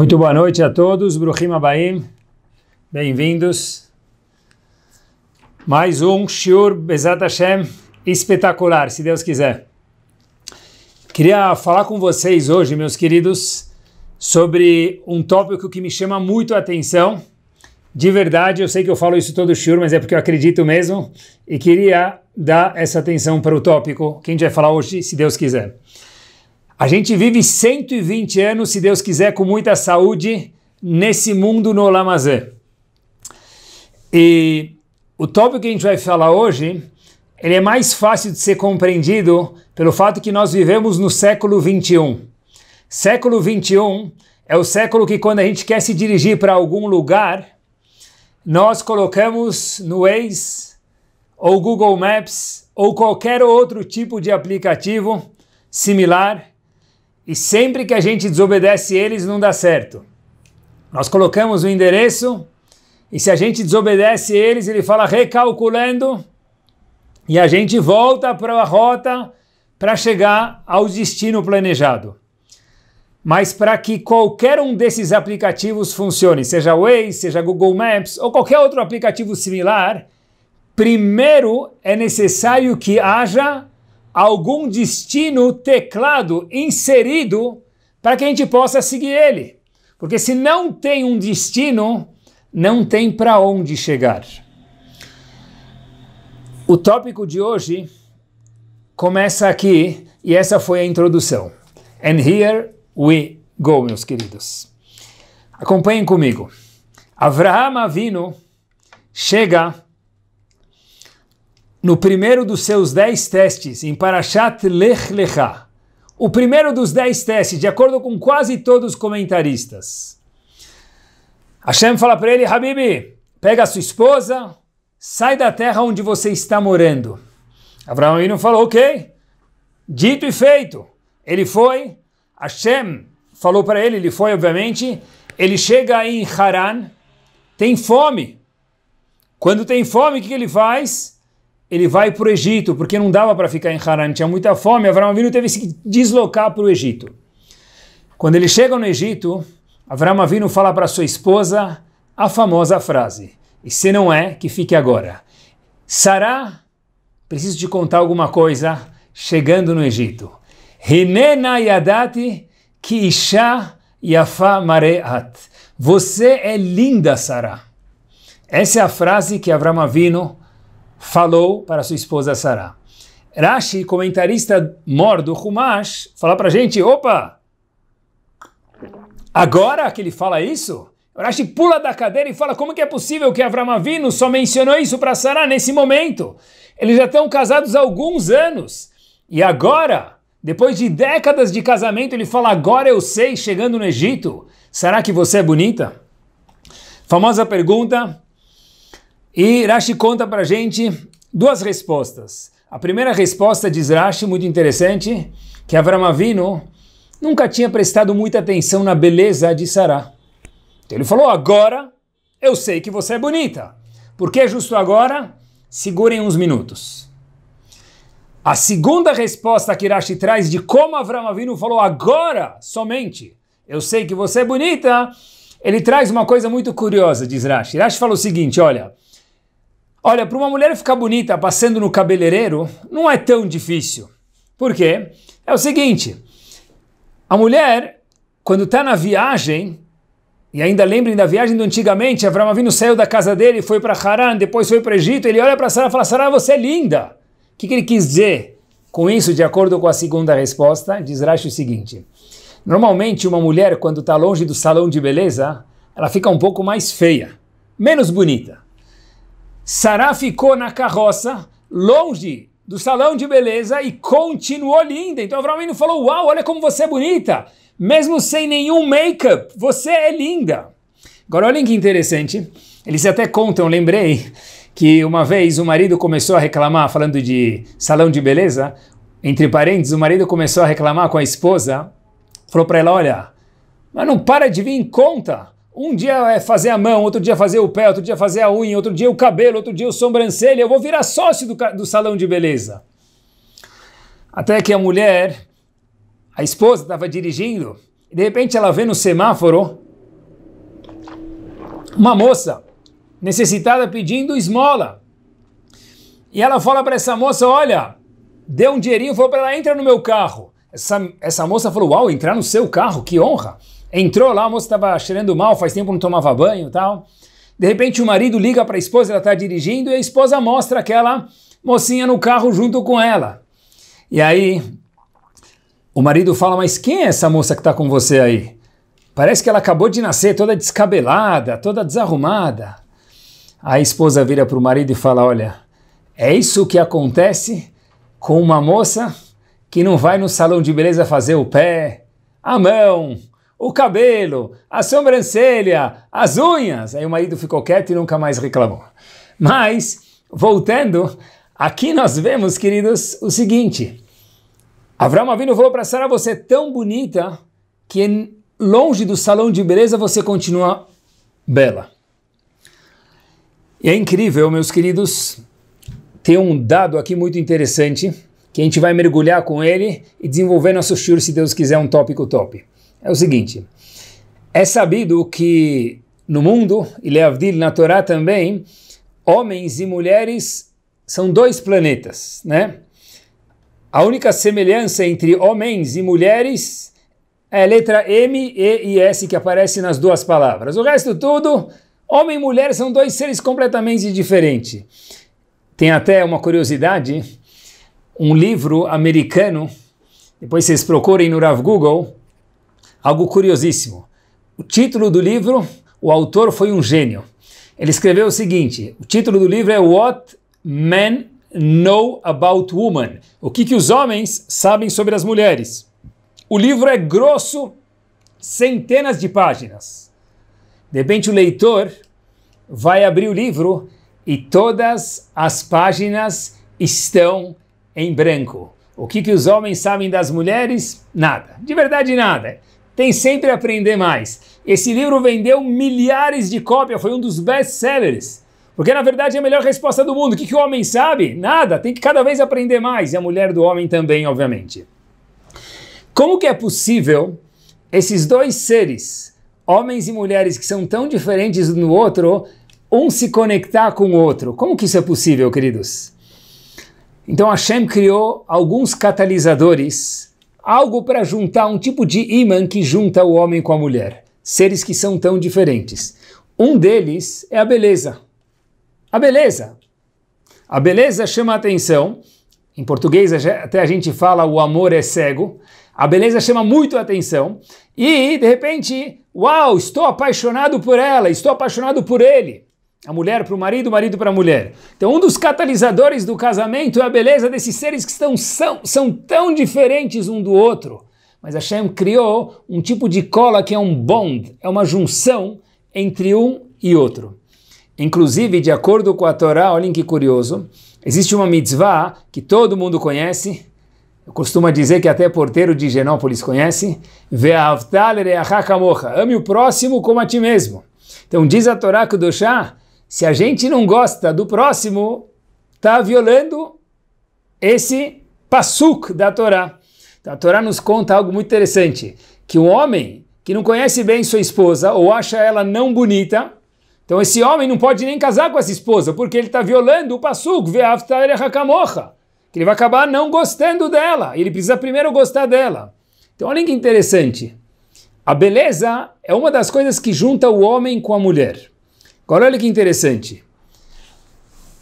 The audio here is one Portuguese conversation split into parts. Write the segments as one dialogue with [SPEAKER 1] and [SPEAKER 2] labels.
[SPEAKER 1] Muito boa noite a todos, Bruhima Abaim, bem-vindos. Mais um Shur Bezat Hashem espetacular, se Deus quiser. Queria falar com vocês hoje, meus queridos, sobre um tópico que me chama muito a atenção. De verdade, eu sei que eu falo isso todo Shur, mas é porque eu acredito mesmo e queria dar essa atenção para o tópico que a gente vai falar hoje, se Deus quiser. A gente vive 120 anos, se Deus quiser, com muita saúde nesse mundo no Lamazã. E o tópico que a gente vai falar hoje, ele é mais fácil de ser compreendido pelo fato que nós vivemos no século 21. Século 21 é o século que quando a gente quer se dirigir para algum lugar, nós colocamos no Waze ou Google Maps ou qualquer outro tipo de aplicativo similar e sempre que a gente desobedece eles não dá certo. Nós colocamos o endereço e se a gente desobedece eles, ele fala recalculando e a gente volta para a rota para chegar ao destino planejado. Mas para que qualquer um desses aplicativos funcione, seja Waze, seja Google Maps ou qualquer outro aplicativo similar, primeiro é necessário que haja algum destino teclado inserido para que a gente possa seguir ele. Porque se não tem um destino, não tem para onde chegar. O tópico de hoje começa aqui e essa foi a introdução. And here we go, meus queridos. Acompanhem comigo. Avraham Avino chega no primeiro dos seus dez testes, em Parashat Lech Lecha, o primeiro dos dez testes, de acordo com quase todos os comentaristas. Hashem fala para ele, Habib, pega a sua esposa, sai da terra onde você está morando. Abraão não falou, ok, dito e feito. Ele foi, Hashem falou para ele, ele foi obviamente, ele chega em Haran, tem fome. Quando tem fome, o que ele faz? ele vai para o Egito, porque não dava para ficar em Haran, tinha muita fome, Avram Avinu teve que se deslocar para o Egito. Quando ele chega no Egito, Avram Avinu fala para sua esposa a famosa frase, e se não é, que fique agora. Sará, preciso te contar alguma coisa, chegando no Egito. Hinena yadati ki isha yafa mareat. Você é linda, Sará. Essa é a frase que Avram Avinu falou para sua esposa Sarah. Rashi, comentarista mor do Humash, fala para gente, opa, agora que ele fala isso, Rashi pula da cadeira e fala, como que é possível que Avram Avinu só mencionou isso para Sarah nesse momento? Eles já estão casados há alguns anos, e agora, depois de décadas de casamento, ele fala, agora eu sei, chegando no Egito, será que você é bonita? Famosa pergunta e Rashi conta para gente duas respostas. A primeira resposta diz Rashi, muito interessante, que Avramavino Avinu nunca tinha prestado muita atenção na beleza de Sará. Então ele falou, agora eu sei que você é bonita. Por que justo agora? Segurem uns minutos. A segunda resposta que Rashi traz de como Avramavino Avinu falou agora somente, eu sei que você é bonita, ele traz uma coisa muito curiosa, diz Rashi. Rashi fala o seguinte, olha, Olha, para uma mulher ficar bonita passando no cabeleireiro, não é tão difícil. Por quê? É o seguinte: a mulher, quando está na viagem, e ainda lembrem da viagem do antigamente, Avram Avinu saiu da casa dele, foi para Haran, depois foi para Egito, ele olha para Sara e fala, Sara, você é linda. O que, que, ele quis dizer com isso, de acordo com a segunda resposta? Diz Rashi o seguinte, normalmente uma mulher, quando está longe do salão de beleza, ela fica um pouco mais feia, menos bonita. Sará ficou na carroça, longe do salão de beleza e continuou linda. Então Avram Avinu falou: Uau, olha como você é bonita! Mesmo sem nenhum make-up, você é linda. Agora olhem que interessante. Eles até contam, lembrei, que uma vez o marido começou a reclamar, falando de salão de beleza. Entre parênteses, o marido começou a reclamar com a esposa, falou para ela: Olha, mas não para de vir em conta. Um dia é fazer a mão, outro dia é fazer o pé, outro dia é fazer a unha, outro dia é o cabelo, outro dia o sobrancelha. Eu vou virar sócio do, do salão de beleza. Até que a mulher, a esposa, estava dirigindo. E de repente ela vê no semáforo uma moça necessitada pedindo esmola. E ela fala para essa moça: Olha, deu um dinheirinho, falou para ela: Entra no meu carro. Essa, essa moça falou: Uau, entrar no seu carro, que honra. Entrou lá, a moça estava cheirando mal, faz tempo não tomava banho e tal. De repente o marido liga para a esposa, ela está dirigindo, e a esposa mostra aquela mocinha no carro junto com ela. E aí o marido fala, mas quem é essa moça que está com você aí? Parece que ela acabou de nascer, toda descabelada, toda desarrumada. A esposa vira para o marido e fala, olha, é isso que acontece com uma moça que não vai no salão de beleza fazer o pé, a mão, o cabelo, a sobrancelha, as unhas. Aí o marido ficou quieto e nunca mais reclamou. Mas, voltando, aqui nós vemos, queridos, o seguinte. Avram falou para Sara, você é tão bonita que é longe do salão de beleza você continua bela. E é incrível, meus queridos, tem um dado aqui muito interessante que a gente vai mergulhar com ele e desenvolver nosso shur, se Deus quiser, um tópico top é o seguinte: é sabido que no mundo, e Leavdil na Torá também, homens e mulheres são dois planetas, né? A única semelhança entre homens e mulheres é a letra M, E e S que aparece nas duas palavras. O resto tudo, homem e mulher são dois seres completamente diferentes. Tem até uma curiosidade, um livro americano, depois vocês procurem no Rav Google, Algo curiosíssimo. O título do livro, o autor foi um gênio. Ele escreveu o seguinte: o título do livro é What Men Know About Women. O que, que os homens sabem sobre as mulheres. O livro é grosso, centenas de páginas. De repente, o leitor vai abrir o livro e todas as páginas estão em branco. O que, que os homens sabem das mulheres? Nada. De verdade, nada tem sempre a aprender mais. Esse livro vendeu milhares de cópias, foi um dos best sellers. Porque na verdade é a melhor resposta do mundo. O que, que o homem sabe? Nada, tem que cada vez aprender mais. E a mulher do homem também, obviamente. Como que é possível esses dois seres, homens e mulheres, que são tão diferentes um do outro, um se conectar com o outro? Como que isso é possível, queridos? Então Hashem criou alguns catalisadores algo para juntar um tipo de imã que junta o homem com a mulher. Seres que são tão diferentes. Um deles é a beleza. A beleza. A beleza chama a atenção. Em português até a gente fala o amor é cego. A beleza chama muito a atenção. E, de repente, uau, estou apaixonado por ela, estou apaixonado por ele. A mulher para o marido, o marido para a mulher. Então, um dos catalisadores do casamento é a beleza desses seres que estão, são, são tão diferentes um do outro. Mas Hashem criou um tipo de cola que é um bond, é uma junção entre um e outro. Inclusive, de acordo com a Torá, olhem que curioso, existe uma mitzvah que todo mundo conhece, eu costumo dizer que até porteiro de Genópolis conhece, Ame o próximo como a ti mesmo. Então diz a Torá Kudoshá se a gente não gosta do próximo, está violando esse passuk da Torá. Então, a Torá nos conta algo muito interessante, que um homem que não conhece bem sua esposa ou acha ela não bonita, então esse homem não pode nem casar com essa esposa, porque ele está violando o passuk, que ele vai acabar não gostando dela, ele precisa primeiro gostar dela. Então olha que interessante, a beleza é uma das coisas que junta o homem com a mulher. Agora olha que interessante.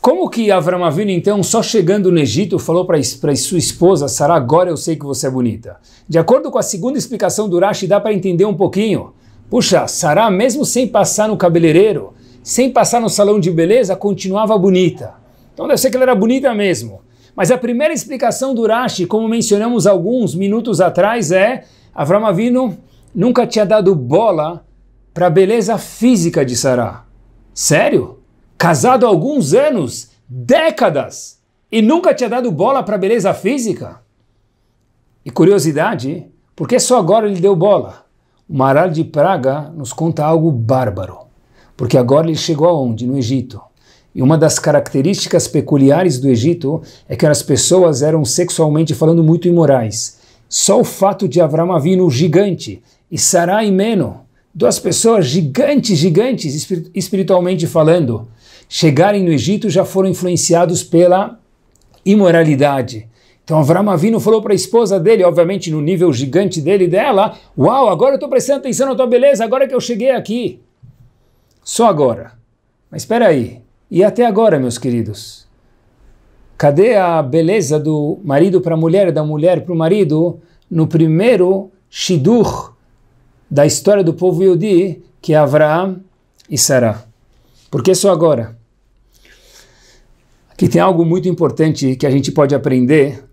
[SPEAKER 1] Como que Avram Avinu, então, só chegando no Egito, falou para sua esposa, Sara, agora eu sei que você é bonita? De acordo com a segunda explicação do Rashi, dá para entender um pouquinho. Puxa, Sara, mesmo sem passar no cabeleireiro, sem passar no salão de beleza, continuava bonita. Então deve ser que ela era bonita mesmo. Mas a primeira explicação do Rashi, como mencionamos alguns minutos atrás, é Avram Avinu nunca tinha dado bola para a beleza física de Sarah. Sério? Casado há alguns anos, décadas, e nunca tinha dado bola para beleza física? E curiosidade, por que só agora ele deu bola? O Maral de Praga nos conta algo bárbaro, porque agora ele chegou aonde? No Egito. E uma das características peculiares do Egito é que as pessoas eram sexualmente falando muito imorais. Só o fato de Avram Avinu, o gigante, e Sarai Meno, duas pessoas gigantes, gigantes, espiritualmente falando, chegarem no Egito já foram influenciados pela imoralidade. Então Avram Avinu falou para a esposa dele, obviamente no nível gigante dele e dela, uau, agora eu estou prestando atenção na tua beleza, agora que eu cheguei aqui. Só agora. Mas espera aí, e até agora, meus queridos? Cadê a beleza do marido para a mulher, da mulher para o marido, no primeiro shidur da história do povo Yudi, que é Avraham e Sarah. Por que só agora? Aqui tem algo muito importante que a gente pode aprender,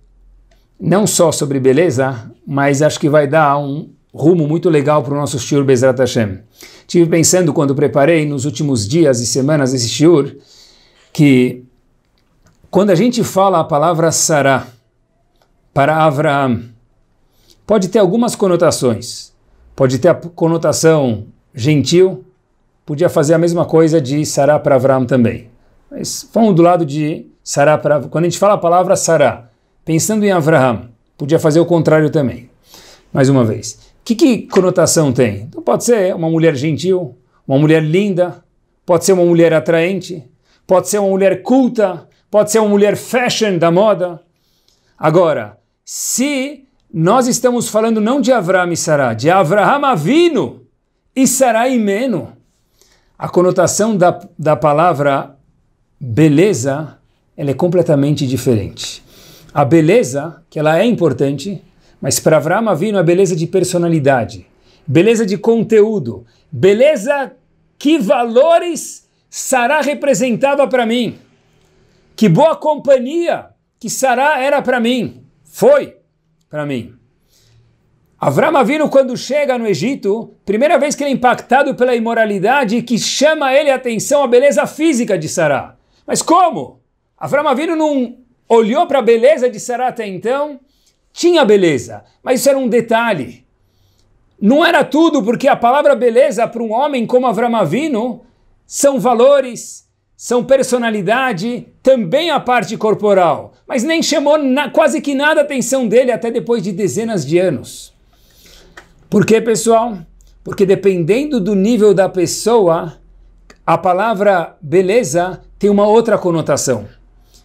[SPEAKER 1] não só sobre beleza, mas acho que vai dar um rumo muito legal para o nosso Shur Bezrat Hashem. Estive pensando quando preparei nos últimos dias e semanas esse Shur, que quando a gente fala a palavra Sará para Avraham, pode ter algumas conotações pode ter a conotação gentil, podia fazer a mesma coisa de Sará para Avram também. Mas vamos do lado de Sará para Quando a gente fala a palavra Sará, pensando em Avraham, podia fazer o contrário também. Mais uma vez. Que, que conotação tem? Então pode ser uma mulher gentil, uma mulher linda, pode ser uma mulher atraente, pode ser uma mulher culta, pode ser uma mulher fashion da moda. Agora, se nós estamos falando não de Avram e Sará, de Avraham Avino e Sará Imeno. A conotação da, da palavra beleza, ela é completamente diferente. A beleza, que ela é importante, mas para Avraham Avino a beleza de personalidade, beleza de conteúdo, beleza que valores Sará representava para mim, que boa companhia que Sará era para mim, foi para mim. Avram Avinu, quando chega no Egito, primeira vez que ele é impactado pela imoralidade que chama ele a atenção a beleza física de Sará. Mas como? Avram Avinu não olhou para a beleza de Sará até então? Tinha beleza, mas isso era um detalhe. Não era tudo, porque a palavra beleza para um homem como Avram Avinu são valores, são personalidade, também a parte corporal, mas nem chamou na, quase que nada a atenção dele até depois de dezenas de anos. Por quê, pessoal? Porque dependendo do nível da pessoa, a palavra beleza tem uma outra conotação.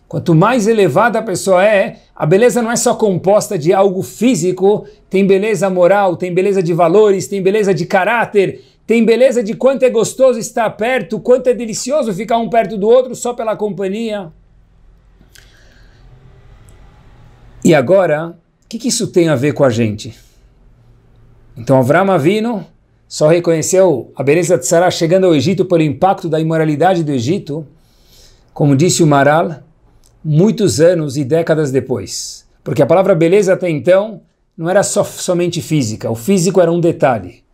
[SPEAKER 1] Quanto mais elevada a pessoa é, a beleza não é só composta de algo físico, tem beleza moral, tem beleza de valores, tem beleza de caráter, tem beleza de quanto é gostoso estar perto, quanto é delicioso ficar um perto do outro só pela companhia. E agora, o que, que isso tem a ver com a gente? Então Avram Avino só reconheceu a beleza de Sarah chegando ao Egito pelo impacto da imoralidade do Egito, como disse o Maral, muitos anos e décadas depois. Porque a palavra beleza até então não era só, somente física, o físico era um detalhe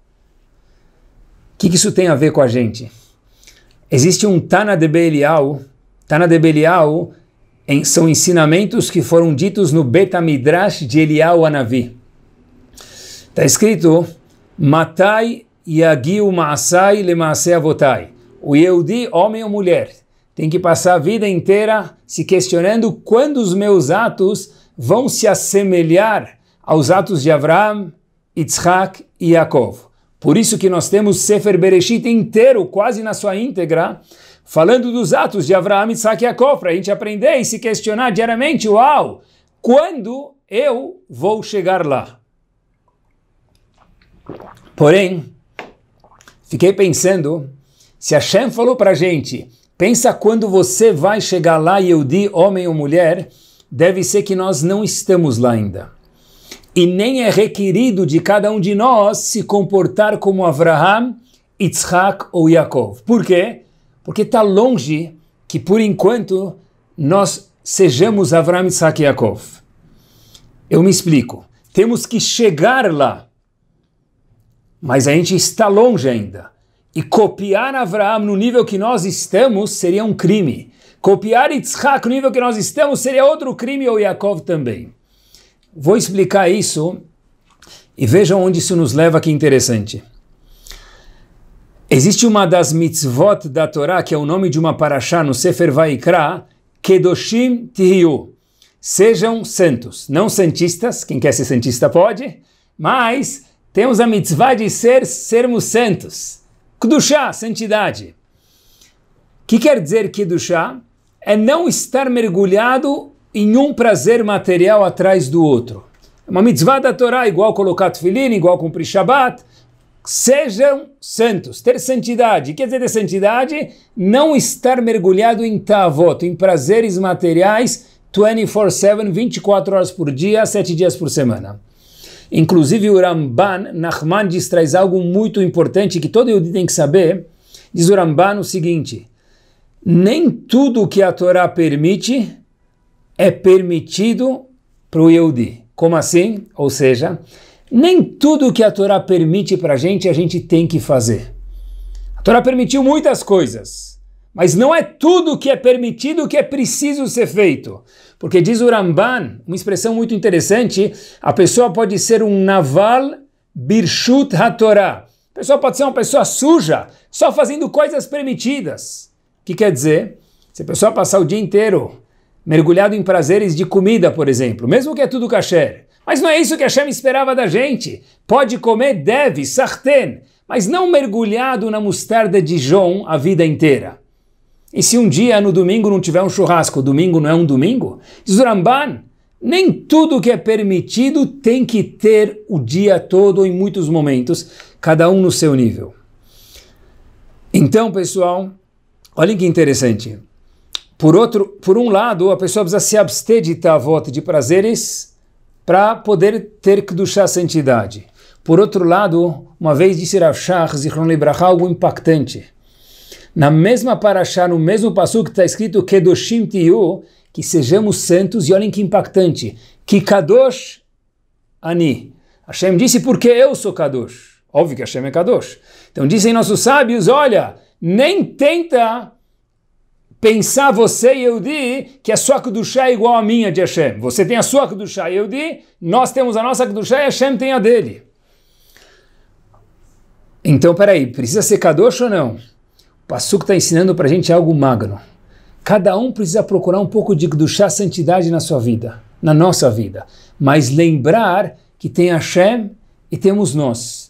[SPEAKER 1] que, que isso tem a ver com a gente? Existe um Tana de Belial. Tana de Belial em, são ensinamentos que foram ditos no Betamidrash de Elial Anavi. Está escrito: Matai yagiu maasai lemaasei avotai. O Yehudi, homem ou mulher, tem que passar a vida inteira se questionando quando os meus atos vão se assemelhar aos atos de Abraão, Yitzhak e Yaakov. Por isso que nós temos Sefer Bereshit inteiro, quase na sua íntegra, falando dos atos de Abraão, Isaac e a para a gente aprender e se questionar diariamente, uau, quando eu vou chegar lá? Porém, fiquei pensando, se a Shem falou para a gente, pensa quando você vai chegar lá, Yehudi, homem ou mulher, deve ser que nós não estamos lá ainda e nem é requerido de cada um de nós se comportar como Avraham, Isaac ou Yaakov. Por quê? Porque está longe que, por enquanto, nós sejamos Avraham, Isaac e Yaakov. Eu me explico. Temos que chegar lá, mas a gente está longe ainda. E copiar Avraham no nível que nós estamos seria um crime. Copiar Yitzhak no nível que nós estamos seria outro crime, ou Yaakov também. Vou explicar isso e vejam onde isso nos leva, que interessante. Existe uma das mitzvot da Torá, que é o nome de uma paraxá no Sefer Vaikra, Kedoshim Tihiyu. Sejam santos, não santistas, quem quer ser santista pode, mas temos a mitzvah de ser, sermos santos. Kedushá, santidade. O que quer dizer Kedushá? É não estar mergulhado em um prazer material atrás do outro. Uma mitzvah da Torá, igual colocar tefilin, igual cumprir Shabbat. sejam santos, ter santidade. Quer dizer, ter santidade, não estar mergulhado em tavot, em prazeres materiais 24-7, 24 horas por dia, 7 dias por semana. Inclusive o Ramban, Nachman diz, traz algo muito importante que todo mundo tem que saber. Diz o Ramban o seguinte, nem tudo que a Torá permite é permitido para o Yehudi. Como assim? Ou seja, nem tudo que a Torá permite para a gente, a gente tem que fazer. A Torá permitiu muitas coisas, mas não é tudo que é permitido que é preciso ser feito. Porque diz o Ramban, uma expressão muito interessante, a pessoa pode ser um naval birshut hatorá. A pessoa pode ser uma pessoa suja, só fazendo coisas permitidas. O que quer dizer? Se a pessoa passar o dia inteiro mergulhado em prazeres de comida, por exemplo, mesmo que é tudo cachê. Mas não é isso que a Hashem esperava da gente. Pode comer, deve, sartén, mas não mergulhado na mostarda de João a vida inteira. E se um dia no domingo não tiver um churrasco, domingo não é um domingo? Zuramban, nem tudo que é permitido tem que ter o dia todo ou em muitos momentos, cada um no seu nível. Então, pessoal, olhem que interessante. Por, outro, por um lado, a pessoa precisa se abster de tavot, de prazeres, para poder ter que duchar santidade. Por outro lado, uma vez disse Rav Shach, Zichron Libraha, algo impactante. Na mesma paraxá, no mesmo passo que está escrito Kedoshim Tiu, que sejamos santos, e olhem que impactante, que Kadosh Ani. Hashem disse, porque eu sou Kadosh. Óbvio que Hashem é Kadosh. Então dizem nossos sábios, olha, nem tenta pensar você e eu di que a sua Kudushá é igual à minha de Hashem. Você tem a sua Kudushá, e eu di, nós temos a nossa Kudushá e Hashem tem a dele. Então, peraí, precisa ser Kadosh ou não? O Passuk está ensinando para a gente algo magno. Cada um precisa procurar um pouco de Kudushá, santidade na sua vida, na nossa vida. Mas lembrar que tem Hashem e temos nós.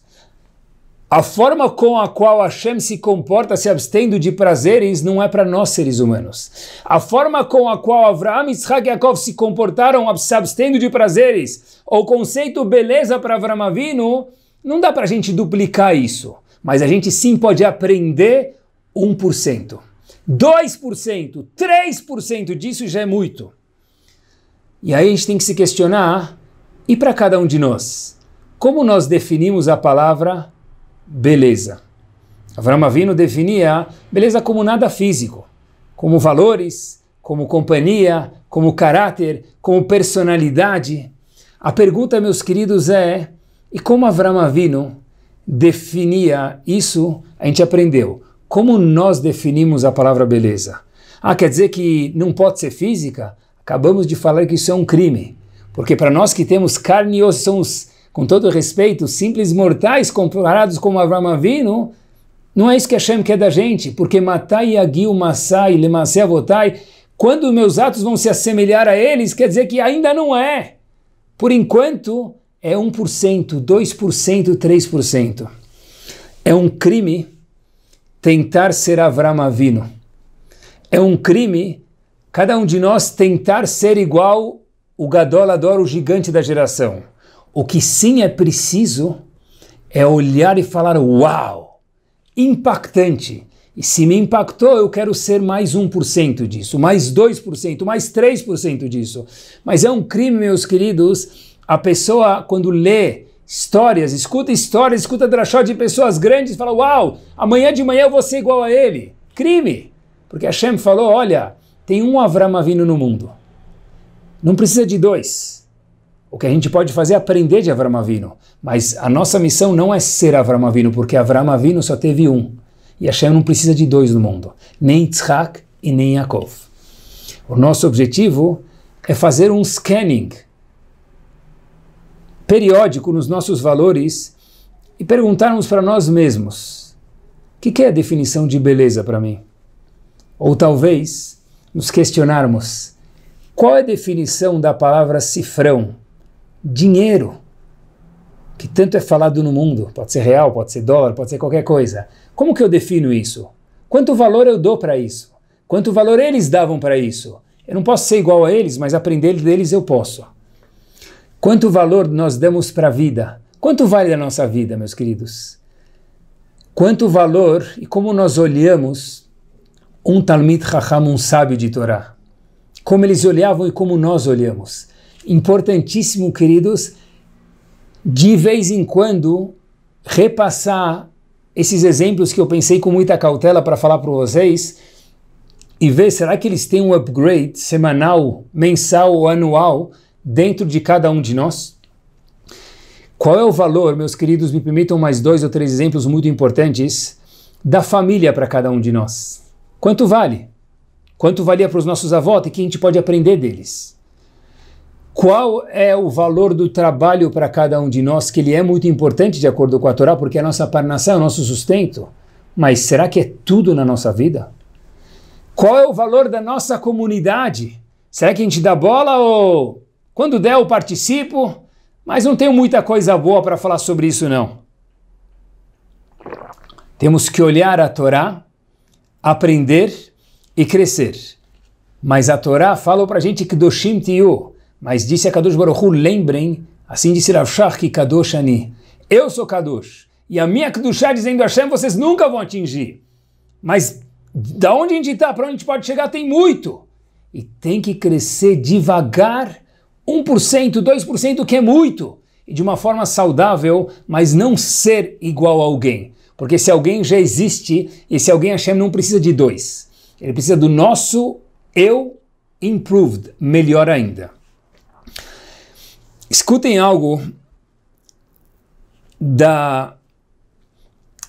[SPEAKER 1] A forma com a qual Hashem se comporta se abstendo de prazeres não é para nós seres humanos. A forma com a qual Avraham, Isaac e Yaakov se comportaram se abstendo de prazeres, ou o conceito beleza para Avraham Avinu, não dá para a gente duplicar isso. Mas a gente sim pode aprender 1%. 2%, 3% disso já é muito. E aí a gente tem que se questionar, e para cada um de nós? Como nós definimos a palavra beleza. Avram Avinu definia beleza como nada físico, como valores, como companhia, como caráter, como personalidade. A pergunta, meus queridos, é: e como Avram Avinu definia isso? A gente aprendeu. Como nós definimos a palavra beleza? Ah, quer dizer que não pode ser física? Acabamos de falar que isso é um crime. Porque para nós que temos carne e osso, somos com todo respeito, simples mortais comparados com Avram Avinu, não é isso que Hashem quer da gente, porque matai yagil masai lemasei avotai, quando meus atos vão se assemelhar a eles, quer dizer que ainda não é. Por enquanto, é 1%, 2%, 3%. É um crime tentar ser Avram Avinu. É um crime cada um de nós tentar ser igual o Gadol adora o gigante da geração. O que sim é preciso é olhar e falar: Uau! Impactante! E se me impactou, eu quero ser mais 1% disso, mais 2%, mais 3% disso. Mas é um crime, meus queridos, a pessoa, quando lê histórias, escuta histórias, escuta drachó de pessoas grandes, fala: Uau, amanhã de manhã eu vou ser igual a ele. Crime! Porque Hashem falou: Olha, tem um Avram vindo no mundo. Não precisa de dois. O que a gente pode fazer é aprender de Avram Avinu. Mas a nossa missão não é ser Avram Avinu, porque Avram Avinu só teve um. E Hashem não precisa de dois no mundo, nem Tzchak e nem Yaakov. O nosso objetivo é fazer um scanning periódico nos nossos valores e perguntarmos para nós mesmos: o que, que é a definição de beleza para mim? Ou talvez nos questionarmos: qual é a definição da palavra cifrão? dinheiro, que tanto é falado no mundo, pode ser real, pode ser dólar, pode ser qualquer coisa. Como que eu defino isso? Quanto valor eu dou para isso? Quanto valor eles davam para isso? Eu não posso ser igual a eles, mas aprender deles eu posso. Quanto valor nós damos para a vida? Quanto vale a nossa vida, meus queridos? Quanto valor e como nós olhamos um talmud Raham, um sábio de Torá? Como eles olhavam e como nós olhamos importantíssimo, queridos, de vez em quando repassar esses exemplos que eu pensei com muita cautela para falar para vocês e ver será que eles têm um upgrade semanal, mensal ou anual dentro de cada um de nós? Qual é o valor, meus queridos, me permitam mais dois ou três exemplos muito importantes da família para cada um de nós? Quanto vale? Quanto valia para os nossos avós e o que a gente pode aprender deles? qual é o valor do trabalho para cada um de nós, que ele é muito importante de acordo com a Torá, porque é a nossa parnação, é o nosso sustento. Mas será que é tudo na nossa vida? Qual é o valor da nossa comunidade? Será que a gente dá bola ou quando der eu participo? Mas não tenho muita coisa boa para falar sobre isso não. Temos que olhar a Torá, aprender e crescer. Mas a Torá fala para a gente que doshim tiu, mas disse a Kadosh Baruchu, lembrem, assim disse Rav Shach, Kadosh é Ani, eu sou Kadosh, e a minha Kedushá dizendo Hashem, vocês nunca vão atingir. Mas da onde a gente está, para onde a gente pode chegar, tem muito. E tem que crescer devagar, 1%, 2%, que é muito. E de uma forma saudável, mas não ser igual a alguém. Porque se alguém já existe, e se alguém Hashem não precisa de dois. Ele precisa do nosso eu improved, melhor ainda. Escutem algo da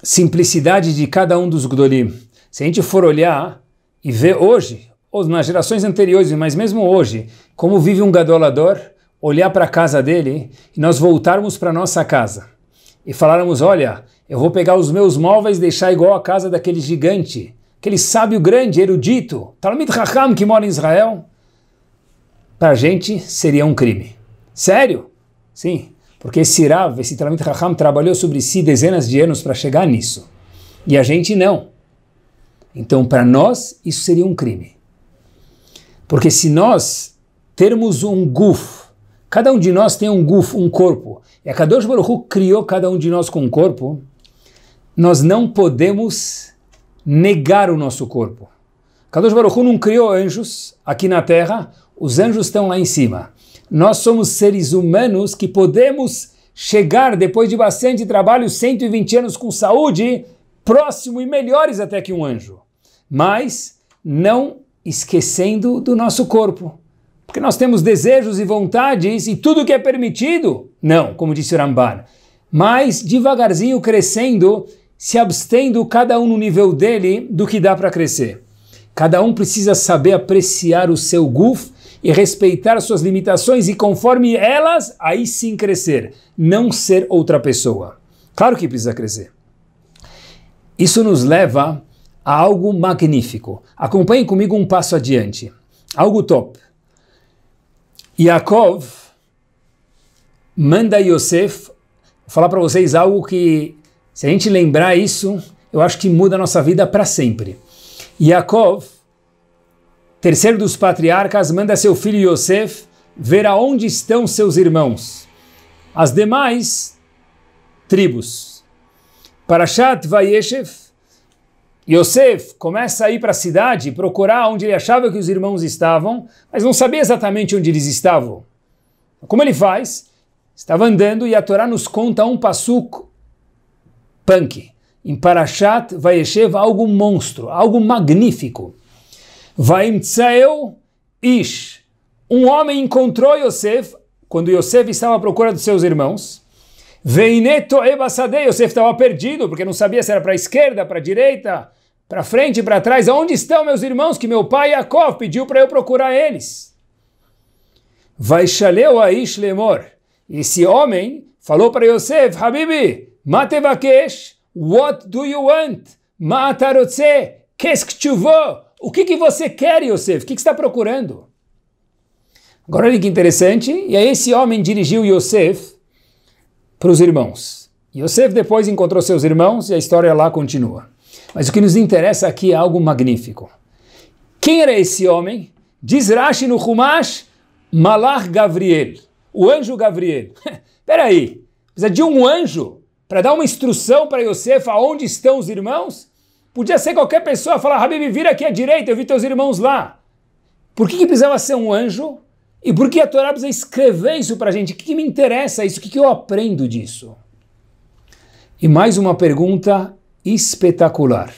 [SPEAKER 1] simplicidade de cada um dos Gdolim. Se a gente for olhar e ver hoje, ou nas gerações anteriores, mas mesmo hoje, como vive um gadolador, olhar para a casa dele e nós voltarmos para nossa casa e falarmos: olha, eu vou pegar os meus móveis e deixar igual a casa daquele gigante, aquele sábio grande, erudito, Talmud Raham que mora em Israel, para a gente seria um crime. Sério? Sim, porque esse Rav, esse Talmud Raham, trabalhou sobre si dezenas de anos para chegar nisso. E a gente não. Então, para nós, isso seria um crime. Porque se nós termos um guf, cada um de nós tem um guf, um corpo, e a Kadosh Baruch Hu criou cada um de nós com um corpo, nós não podemos negar o nosso corpo. Kadosh Baruch Hu não criou anjos aqui na Terra, os anjos estão lá em cima. Nós somos seres humanos que podemos chegar, depois de bastante trabalho, 120 anos com saúde, próximo e melhores até que um anjo. Mas não esquecendo do nosso corpo. Porque nós temos desejos e vontades e tudo que é permitido. Não, como disse o Ramban. Mas devagarzinho crescendo, se abstendo cada um no nível dele do que dá para crescer. Cada um precisa saber apreciar o seu guf e respeitar suas limitações e conforme elas, aí sim crescer, não ser outra pessoa. Claro que precisa crescer. Isso nos leva a algo magnífico. Acompanhe comigo um passo adiante. Algo top. Yaakov manda Yosef falar para vocês algo que, se a gente lembrar isso, eu acho que muda a nossa vida para sempre. Yaakov terceiro dos patriarcas, manda seu filho Yosef ver aonde estão seus irmãos. As demais tribos. Parashat Vayeshev, Yosef começa a ir para a cidade procurar onde ele achava que os irmãos estavam, mas não sabia exatamente onde eles estavam. Como ele faz? Estava andando e a Torá nos conta um passuk punk. Em Parashat Vayeshev, algo monstro, algo magnífico. Vaimtseu Ish. Um homem encontrou Yosef, quando Yosef estava à procura dos seus irmãos. Veineto Ebasadei. Yosef estava perdido, porque não sabia se era para a esquerda, para a direita, para frente, para trás. Aonde estão meus irmãos que meu pai Yaakov pediu para eu procurar eles? Vaishaleu Aish Lemor. Esse homem falou para Yosef, Habibi, Matevakesh, what do you want? Matarotse, qu'est-ce que tu veux? O que, que você quer, Yosef? O que, que você está procurando? Agora olha que interessante. E aí esse homem dirigiu Yosef para os irmãos. Yosef depois encontrou seus irmãos e a história lá continua. Mas o que nos interessa aqui é algo magnífico. Quem era esse homem? Diz Rashi no Humash, Malach Gabriel, o anjo Gabriel. Peraí, precisa é de um anjo para dar uma instrução para Yosef aonde estão os irmãos? Podia ser qualquer pessoa falar, Habib, vira aqui à direita, eu vi teus irmãos lá. Por que, que precisava ser um anjo? E por que a Torá precisa escrever isso para a gente? O que, que, me interessa isso? O que, que eu aprendo disso? E mais uma pergunta espetacular.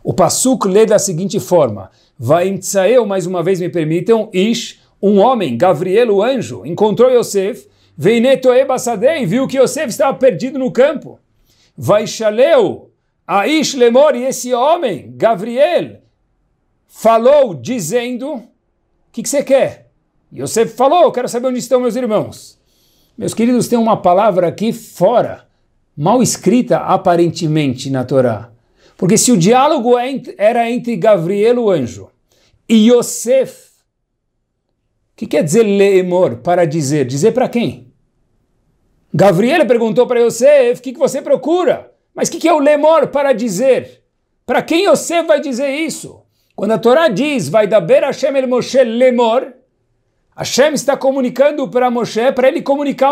[SPEAKER 1] O Pasuk lê da seguinte forma: Vai Tsael, mais uma vez me permitam, Ish, um homem, Gabriel, o anjo, encontrou Yosef, Veinetoe Basadei, viu que Yosef estava perdido no campo. Vai Shaleu, Aish Ishlemor e esse homem, Gabriel, falou dizendo: O que, que você quer? Yosef falou: Eu quero saber onde estão meus irmãos. Meus queridos, tem uma palavra aqui fora, mal escrita aparentemente na Torá. Porque se o diálogo é era entre Gabriel, o anjo, e Yosef, o que quer dizer leemor, para dizer? Dizer para quem? Gabriel perguntou para Yosef, o que, que você procura? Mas o que, que é o lemor para dizer? Para quem Yosef vai dizer isso? Quando a Torá diz, vai da beira Hashem el Moshe lemor, Hashem está comunicando para Moshe, é para ele comunicar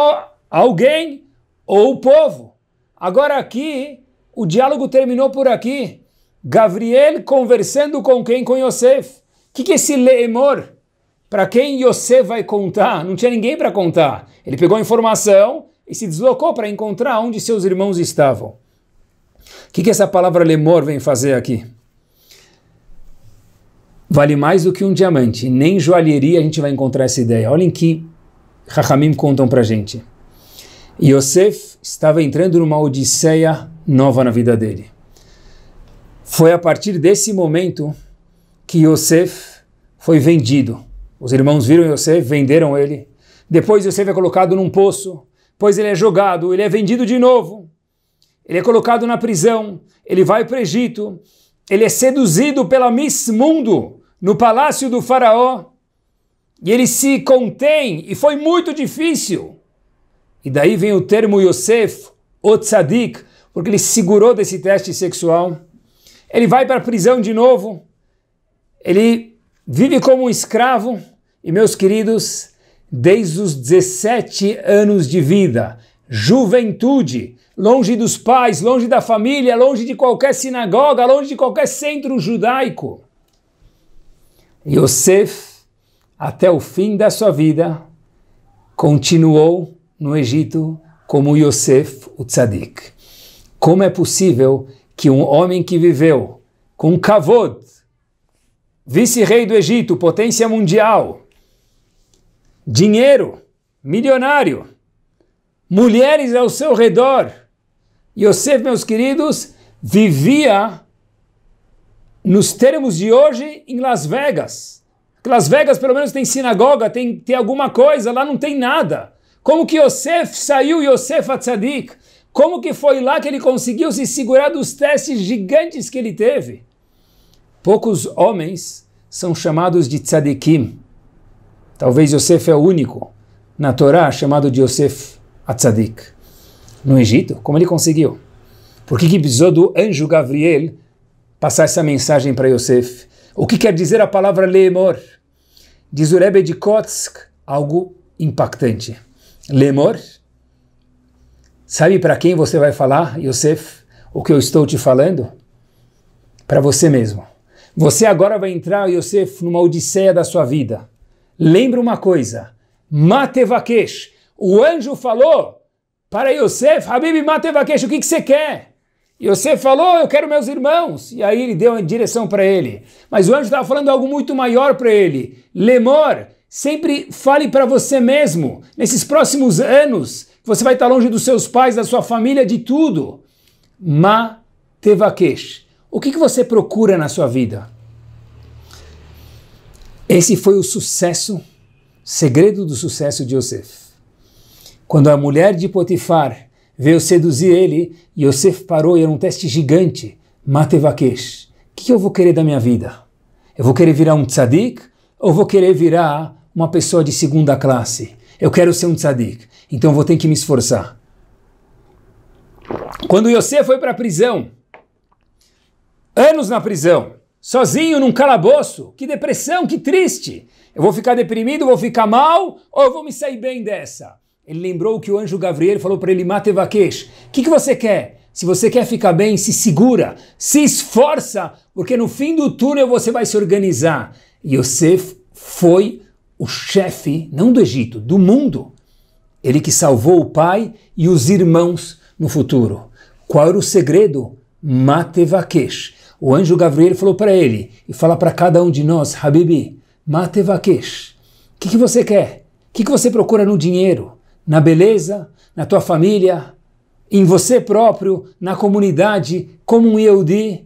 [SPEAKER 1] a alguém ou o povo. Agora aqui, o diálogo terminou por aqui. Gabriel conversando com quem? Com Yosef. O que, que é esse lemor? Para quem Yosef vai contar? Não tinha ninguém para contar. Ele pegou a informação e se deslocou para encontrar onde seus irmãos estavam. O que, que essa palavra lemor vem fazer aqui? Vale mais do que um diamante. Nem joalheria a gente vai encontrar essa ideia. Olhem que Rahamim contam pra gente. Yosef estava entrando numa odisseia nova na vida dele. Foi a partir desse momento que Yosef foi vendido. Os irmãos viram Yosef, venderam ele. Depois Yosef é colocado num poço. Depois ele é jogado, ele é vendido de novo ele é colocado na prisão, ele vai para o Egito, ele é seduzido pela Miss Mundo no palácio do faraó, e ele se contém, e foi muito difícil. E daí vem o termo Yosef, o tzadik, porque ele segurou desse teste sexual. Ele vai para a prisão de novo, ele vive como um escravo, e meus queridos, desde os 17 anos de vida, juventude, longe dos pais, longe da família, longe de qualquer sinagoga, longe de qualquer centro judaico. Yosef, até o fim da sua vida, continuou no Egito como Yosef, o tzadik. Como é possível que um homem que viveu com Kavod, vice-rei do Egito, potência mundial, dinheiro, milionário, mulheres ao seu redor. Yosef, meus queridos, vivia nos termos de hoje em Las Vegas. Las Vegas pelo menos tem sinagoga, tem, tem alguma coisa, lá não tem nada. Como que Yosef saiu, Yosef Atzadik? Como que foi lá que ele conseguiu se segurar dos testes gigantes que ele teve? Poucos homens são chamados de tzadikim. Talvez Yosef é o único na Torá chamado de Yosef a tzadik. No Egito, como ele conseguiu? Por que, que precisou do anjo Gabriel passar essa mensagem para Yosef? O que quer dizer a palavra lemor? Diz o Rebbe de Kotsk algo impactante. Lemor? Sabe para quem você vai falar, Yosef, o que eu estou te falando? Para você mesmo. Você agora vai entrar, Yosef, numa odisseia da sua vida. Lembra uma coisa. Matevakesh o anjo falou para Yosef, Habib Matevakesh, o que, que você quer? Yosef falou, eu quero meus irmãos. E aí ele deu a direção para ele. Mas o anjo estava falando algo muito maior para ele. Lemor, sempre fale para você mesmo, nesses próximos anos, você vai estar longe dos seus pais, da sua família, de tudo. Matevakesh, o que, que você procura na sua vida? Esse foi o sucesso, segredo do sucesso de Yosef. Quando a mulher de Potifar veio seduzir ele, Yosef parou e era um teste gigante. Matevaquesh, o que eu vou querer da minha vida? Eu vou querer virar um tzadik ou vou querer virar uma pessoa de segunda classe? Eu quero ser um tzadik, então vou ter que me esforçar. Quando Yosef foi para a prisão, anos na prisão, sozinho num calabouço, que depressão, que triste. Eu vou ficar deprimido, vou ficar mal ou eu vou me sair bem dessa? Ele lembrou que o anjo Gabriel falou para ele: Matevaquesh, o que, que você quer? Se você quer ficar bem, se segura, se esforça, porque no fim do túnel você vai se organizar. Yosef foi o chefe, não do Egito, do mundo. Ele que salvou o pai e os irmãos no futuro. Qual era o segredo? Matevaquesh. O anjo Gabriel falou para ele e fala para cada um de nós, Habibi, Matevaquesh, o que, que você quer? O que, que você procura no dinheiro? na beleza, na tua família, em você próprio, na comunidade, como um Yehudi.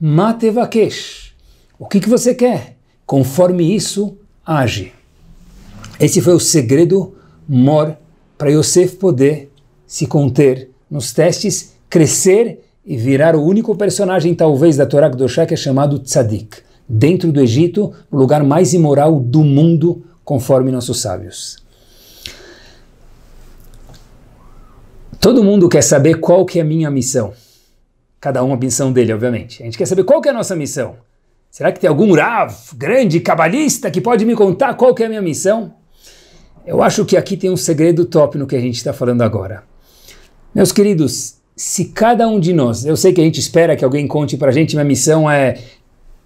[SPEAKER 1] Matevakesh. O que, que você quer? Conforme isso, age. Esse foi o segredo mor para Yosef poder se conter nos testes, crescer e virar o único personagem, talvez, da Torá Kedoshá que é chamado Tzadik. Dentro do Egito, o lugar mais imoral do mundo, conforme nossos sábios. Todo mundo quer saber qual que é a minha missão. Cada um a missão dele, obviamente. A gente quer saber qual que é a nossa missão. Será que tem algum Rav, grande cabalista, que pode me contar qual que é a minha missão? Eu acho que aqui tem um segredo top no que a gente está falando agora. Meus queridos, se cada um de nós, eu sei que a gente espera que alguém conte para a gente, minha missão é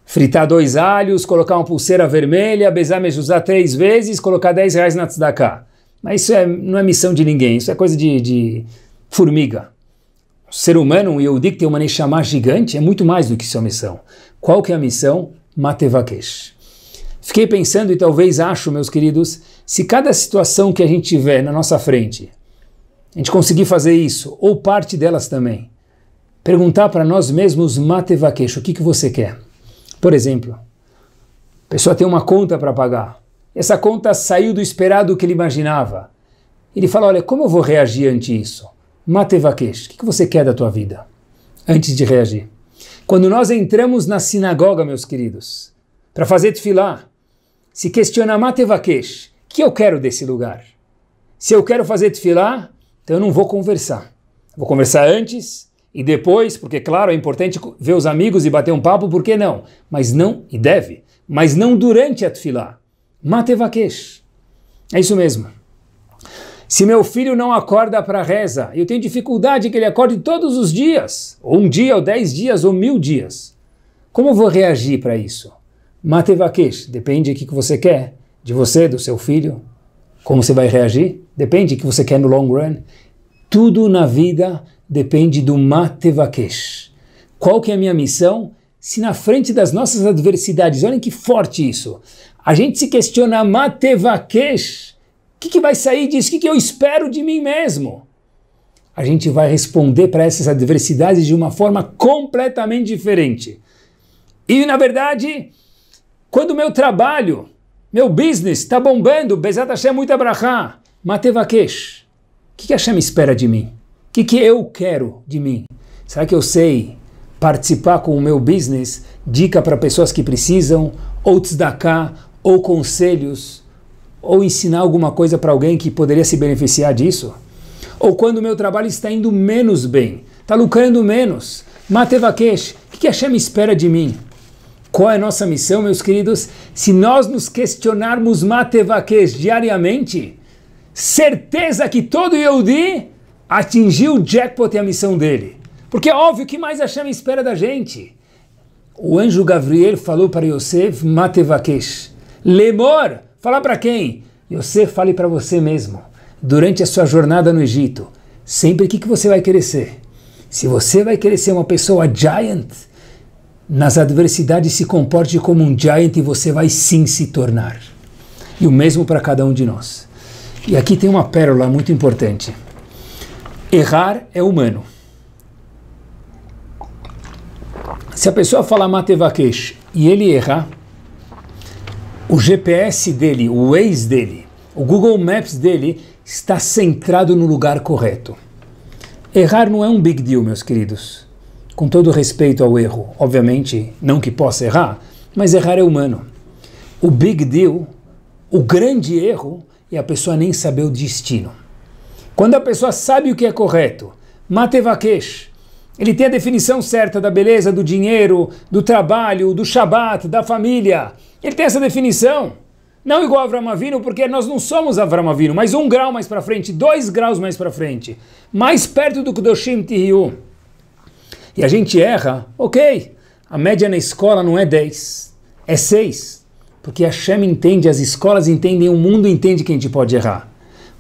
[SPEAKER 1] fritar dois alhos, colocar uma pulseira vermelha, besar mejuzá três vezes, colocar 10 reais na tzedakah. Mas isso é, não é missão de ninguém, isso é coisa de, de formiga. O ser humano, um Yehudi que tem uma Neshama gigante, é muito mais do que sua missão. Qual que é a missão? Matevakesh. Fiquei pensando e talvez acho, meus queridos, se cada situação que a gente tiver na nossa frente, a gente conseguir fazer isso, ou parte delas também, perguntar para nós mesmos, Matevakesh, o que, que você quer? Por exemplo, a pessoa tem uma conta para pagar. Essa conta saiu do esperado que ele imaginava. Ele fala: Olha, como eu vou reagir ante isso? Matevakesh, o que você quer da tua vida? Antes de reagir. Quando nós entramos na sinagoga, meus queridos, para fazer tefilá, se questiona Matevakesh, o que eu quero desse lugar? Se eu quero fazer tefilá, então eu não vou conversar. Vou conversar antes e depois, porque claro, é importante ver os amigos e bater um papo, por que não? Mas não, e deve, mas não durante a tefilá. Matevakesh. É isso mesmo. Se meu filho não acorda para reza, eu tenho dificuldade que ele acorde todos os dias, ou um dia, ou dez dias, ou mil dias. Como vou reagir para isso? Matevakesh, depende do que você quer, de você, do seu filho. Como você vai reagir? Depende do que você quer no long run. Tudo na vida depende do Matevakesh. Qual que é a minha missão? Se na frente das nossas adversidades, olhem que forte isso, a gente se questiona Matevakesh, que, que vai sair disso? O que, que eu espero de mim mesmo? A gente vai responder para essas adversidades de uma forma completamente diferente. E, na verdade, quando meu trabalho, meu business está bombando, Bezat Hashem muito brachá, Matevakesh, o que, que Hashem espera de mim? O que, que eu quero de mim? Será que eu sei participar com o meu business? Dica para pessoas que precisam, ou cá? ou conselhos? ou ensinar alguma coisa para alguém que poderia se beneficiar disso? Ou quando o meu trabalho está indo menos bem, está lucrando menos? Matevakesh, o que, a chama espera de mim? Qual é a nossa missão, meus queridos? Se nós nos questionarmos Matevakesh diariamente, certeza que todo Yehudi atingiu o jackpot e a missão dele. Porque é óbvio que mais chama espera da gente. O anjo Gabriel falou para Yosef, Matevakesh, Lemor, Falar para quem? Você fale para você mesmo. Durante a sua jornada no Egito, sempre o que, que você vai querer ser? Se você vai querer ser uma pessoa giant, nas adversidades se comporte como um giant e você vai sim se tornar. E o mesmo para cada um de nós. E aqui tem uma pérola muito importante. Errar é humano. Se a pessoa fala matevakesh e ele errar, o GPS dele, o Waze dele, o Google Maps dele está centrado no lugar correto. Errar não é um big deal, meus queridos. Com todo respeito ao erro, obviamente, não que possa errar, mas errar é humano. O big deal, o grande erro, é a pessoa nem saber o destino. Quando a pessoa sabe o que é correto, matevakesh, ele tem a definição certa da beleza, do dinheiro, do trabalho, do Shabat, da família. Ele tem essa definição. Não igual Avram Avinu, porque nós não somos Avram Avinu, mas um grau mais para frente, dois graus mais para frente. Mais perto do Kudoshim Tihiu. E a gente erra, ok. A média na escola não é 10, é 6. Porque a Hashem entende, as escolas entendem, o mundo entende que a gente pode errar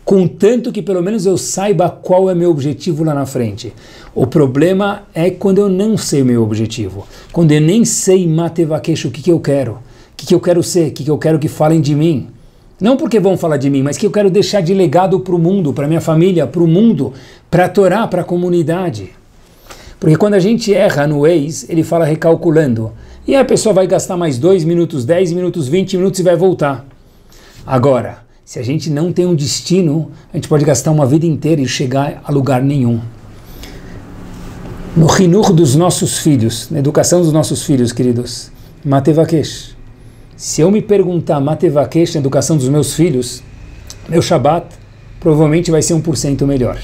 [SPEAKER 1] contanto que pelo menos eu saiba qual é meu objetivo lá na frente. O problema é quando eu não sei o meu objetivo, quando eu nem sei matevaqueixo o que, que eu quero, o que, que eu quero ser, o que, que eu quero que falem de mim. Não porque vão falar de mim, mas que eu quero deixar de legado para o mundo, para minha família, para o mundo, para a Torá, para a comunidade. Porque quando a gente erra no ex, ele fala recalculando. E a pessoa vai gastar mais dois minutos, 10 minutos, 20 minutos e vai voltar. Agora, se a gente não tem um destino, a gente pode gastar uma vida inteira e chegar a lugar nenhum. No rinur dos nossos filhos, na educação dos nossos filhos, queridos, Matevakesh. Se eu me perguntar Matevakesh na educação dos meus filhos, meu Shabat provavelmente vai ser 1% melhor.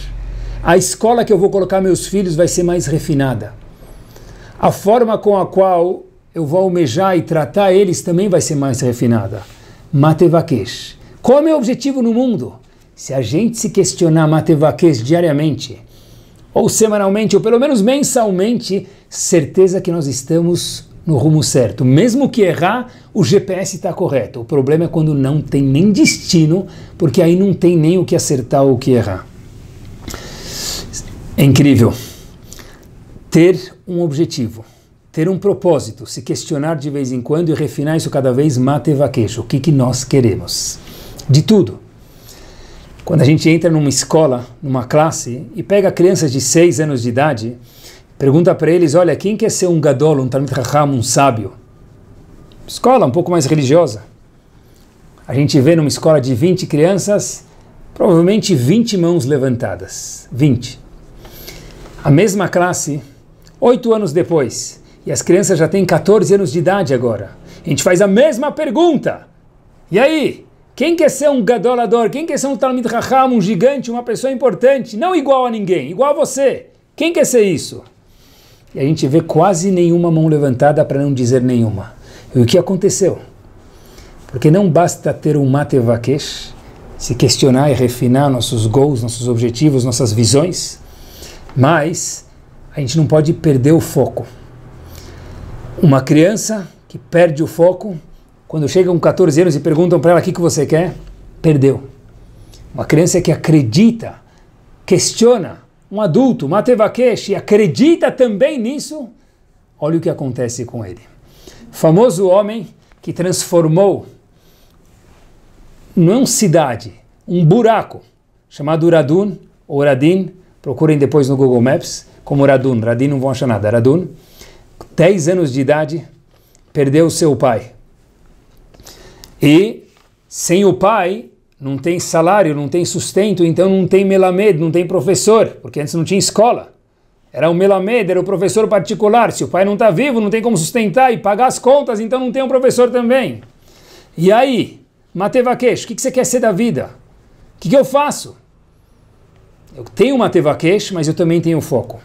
[SPEAKER 1] A escola que eu vou colocar meus filhos vai ser mais refinada. A forma com a qual eu vou almejar e tratar eles também vai ser mais refinada. Matevakesh. Qual é o meu objetivo no mundo? Se a gente se questionar matevaquês diariamente, ou semanalmente, ou pelo menos mensalmente, certeza que nós estamos no rumo certo. Mesmo que errar, o GPS está correto. O problema é quando não tem nem destino, porque aí não tem nem o que acertar ou o que errar. É incrível. Ter um objetivo, ter um propósito, se questionar de vez em quando e refinar isso cada vez matevaqueixo. O que, que nós queremos? de tudo. Quando a gente entra numa escola, numa classe, e pega crianças de 6 anos de idade, pergunta para eles, olha, quem quer ser um gadol, um talmid raham, um sábio? Escola um pouco mais religiosa. A gente vê numa escola de 20 crianças, provavelmente 20 mãos levantadas. 20. A mesma classe, 8 anos depois, e as crianças já têm 14 anos de idade agora. A gente faz a mesma pergunta. E aí? Quem quer ser um gadolador? Quem quer ser um Talmud Raham, um gigante, uma pessoa importante? Não igual a ninguém, igual a você. Quem quer ser isso? E a gente vê quase nenhuma mão levantada para não dizer nenhuma. E o que aconteceu? Porque não basta ter um matevakesh, se questionar e refinar nossos goals, nossos objetivos, nossas visões, mas a gente não pode perder o foco. Uma criança que perde o foco quando chegam 14 anos e perguntam para ela o que, que você quer, perdeu. Uma criança que acredita, questiona, um adulto, Matevakesh, acredita também nisso, olha o que acontece com ele. Famoso homem que transformou, não cidade, um buraco, chamado Radun, ou Radin, procurem depois no Google Maps, como Radun, Uradin não vão achar nada, Radun, 10 anos de idade, perdeu seu pai, e sem o pai, não tem salário, não tem sustento, então não tem melamed, não tem professor, porque antes não tinha escola. Era o melamed, era o professor particular. Se o pai não está vivo, não tem como sustentar e pagar as contas, então não tem um professor também. E aí, Matevaquesh, o que, que você quer ser da vida? O que, que eu faço? Eu tenho Matevaquesh, mas eu também tenho foco.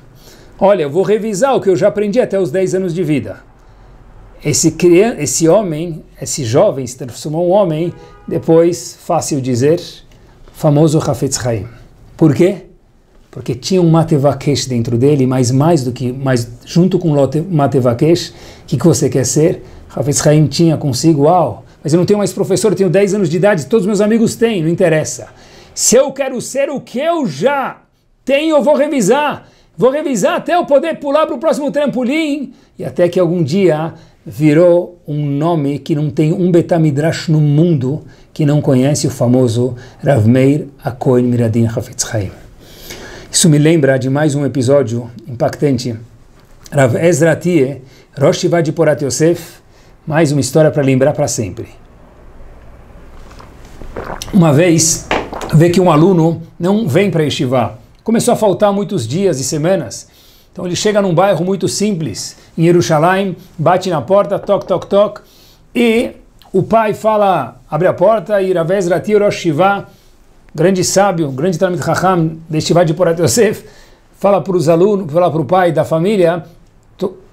[SPEAKER 1] Olha, eu vou revisar o que eu já aprendi até os 10 anos de vida. Esse, criança, esse homem, esse jovem se transformou um homem, depois, fácil dizer, famoso Hafetz Haim. Por quê? Porque tinha um Matevakesh dentro dele, mas mais do que, mas junto com o Matevakesh, o que, que você quer ser? Hafetz Haim tinha consigo, uau, mas eu não tenho mais professor, eu tenho 10 anos de idade, todos meus amigos têm, não interessa. Se eu quero ser o que eu já tenho, eu vou revisar. Vou revisar até eu poder pular para o próximo trampolim e até que algum dia virou um nome que não tem um Betamidrash no mundo que não conhece o famoso Rav Meir Akoin Miradin Hafetz Haim. Isso me lembra de mais um episódio impactante. Rav Ezra Tie, Rosh de Porat Yosef, mais uma história para lembrar para sempre. Uma vez, vê que um aluno não vem para Yeshiva. Começou a faltar muitos dias e semanas. Então ele chega num bairro muito simples, em Jerusalém, bate na porta, toc, toc, toc, e o pai fala, abre a porta, e Ravez Rati Rosh grande sábio, grande Talmud Chacham, de Shivá de Porat Yosef, fala para os alunos, fala para o pai da família,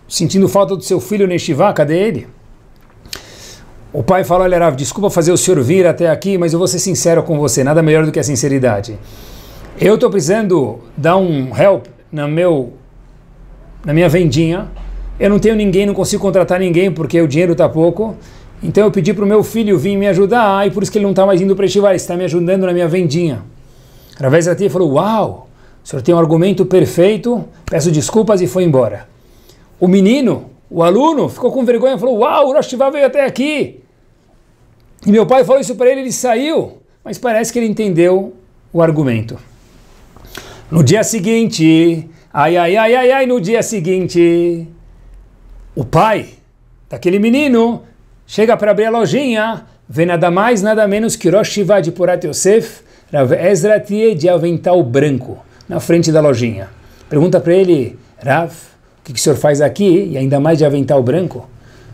[SPEAKER 1] sentindo falta do seu filho Neshivá, cadê ele? O pai fala, olha Rav, desculpa fazer o senhor vir até aqui, mas eu vou ser sincero com você, nada melhor do que a sinceridade. Eu estou precisando dar um help no meu na minha vendinha, eu não tenho ninguém, não consigo contratar ninguém porque o dinheiro está pouco. Então eu pedi para o meu filho vir me ajudar e por isso que ele não está mais indo para Shiva, ele está me ajudando na minha vendinha. Através da tia falou: Uau, o senhor tem um argumento perfeito, peço desculpas e foi embora. O menino, o aluno, ficou com vergonha e falou: Uau, o Rosh veio até aqui. E meu pai falou isso para ele, ele saiu, mas parece que ele entendeu o argumento. No dia seguinte, Ai, ai, ai, ai, ai, no dia seguinte, o pai daquele menino chega para abrir a lojinha, vê nada mais, nada menos que Rosh Shiva de Purat Yosef, Rav Ezra Tie de Avental Branco, na frente da lojinha. Pergunta para ele, Rav, o que, que o senhor faz aqui, e ainda mais de Avental Branco?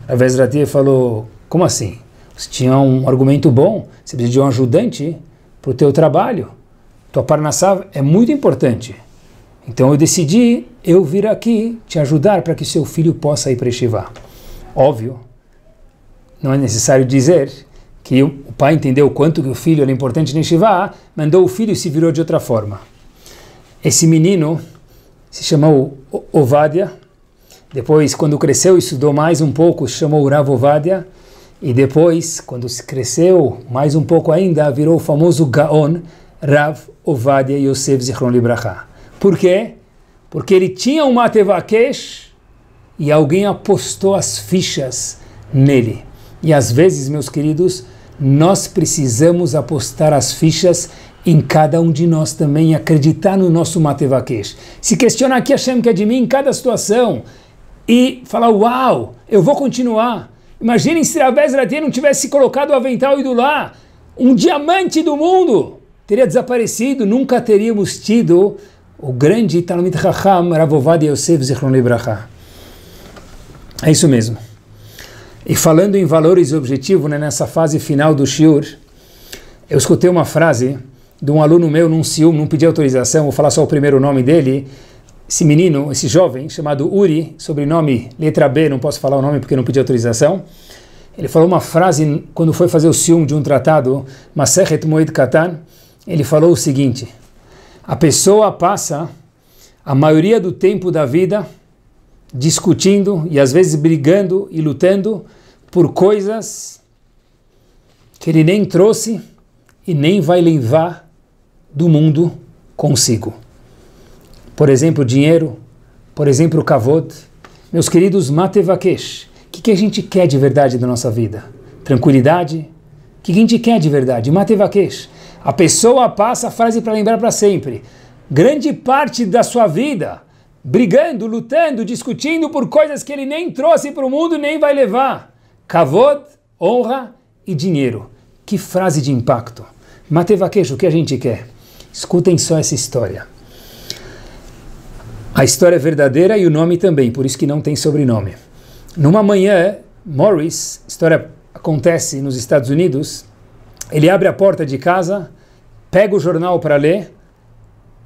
[SPEAKER 1] Rav Ezra Tie falou, como assim? Você tinha um argumento bom, você precisa de um ajudante para o teu trabalho. Tua parnassá é muito importante. Então eu decidi eu vir aqui te ajudar para que seu filho possa ir para Yeshiva. Óbvio, não é necessário dizer que o pai entendeu o quanto que o filho era importante em Shivá, mandou o filho e se virou de outra forma. Esse menino se chamou Ovadia, depois, quando cresceu, estudou mais um pouco, chamou Rav Ovadia, e depois, quando cresceu mais um pouco ainda, virou o famoso Gaon Rav Ovadia Yosef Zichron Libraha. Por quê? Porque ele tinha um Matevaquesh e alguém apostou as fichas nele. E às vezes, meus queridos, nós precisamos apostar as fichas em cada um de nós também e acreditar no nosso Matevaquesh. Se questionar aqui achando que é de mim em cada situação e falar, uau, eu vou continuar. Imaginem se a Rabezratia não tivesse colocado o avental e do lá, um diamante do mundo teria desaparecido, nunca teríamos tido o grande Talmud Raham Ravovad Yosef Zichron Libraha. É isso mesmo. E falando em valores e objetivo, né, nessa fase final do Shiur, eu escutei uma frase de um aluno meu num ciúme, não pedi autorização, vou falar só o primeiro nome dele. Esse menino, esse jovem, chamado Uri, sobrenome letra B, não posso falar o nome porque não pedi autorização. Ele falou uma frase quando foi fazer o ciúme de um tratado, Maseret Moed Katan. Ele falou o seguinte: a pessoa passa a maioria do tempo da vida discutindo e às vezes brigando e lutando por coisas que ele nem trouxe e nem vai levar do mundo consigo. Por exemplo, dinheiro, por exemplo, kavod. Meus queridos matevakesh, o que, que a gente quer de verdade da nossa vida? Tranquilidade? O que, que a gente quer de verdade? Matevakesh. A pessoa passa a frase para lembrar para sempre. Grande parte da sua vida brigando, lutando, discutindo por coisas que ele nem trouxe para o mundo nem vai levar. Kavod, honra e dinheiro. Que frase de impacto. Matevaquejo! o que a gente quer? Escutem só essa história. A história é verdadeira e o nome também, por isso que não tem sobrenome. Numa manhã, Morris, história acontece nos Estados Unidos, ele abre a porta de casa, pega o jornal para ler,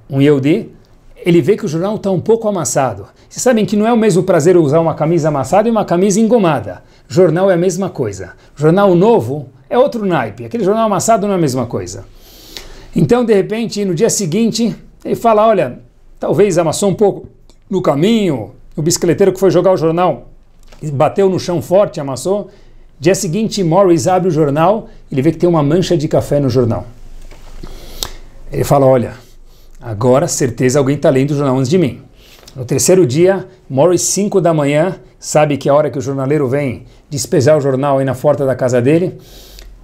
[SPEAKER 1] um Yehudi, ele vê que o jornal está um pouco amassado. Vocês sabem que não é o mesmo prazer usar uma camisa amassada e uma camisa engomada. Jornal é a mesma coisa. Jornal novo é outro naipe. Aquele jornal amassado não é a mesma coisa. Então, de repente, no dia seguinte, ele fala: Olha, talvez amassou um pouco no caminho, o bicicleteiro que foi jogar o jornal bateu no chão forte, amassou. Dia seguinte, Morris abre o jornal, ele vê que tem uma mancha de café no jornal. Ele fala: Olha, agora certeza alguém está lendo o jornal antes de mim. No terceiro dia, Morris, 5 da manhã, sabe que é a hora que o jornaleiro vem despejar o jornal aí na porta da casa dele.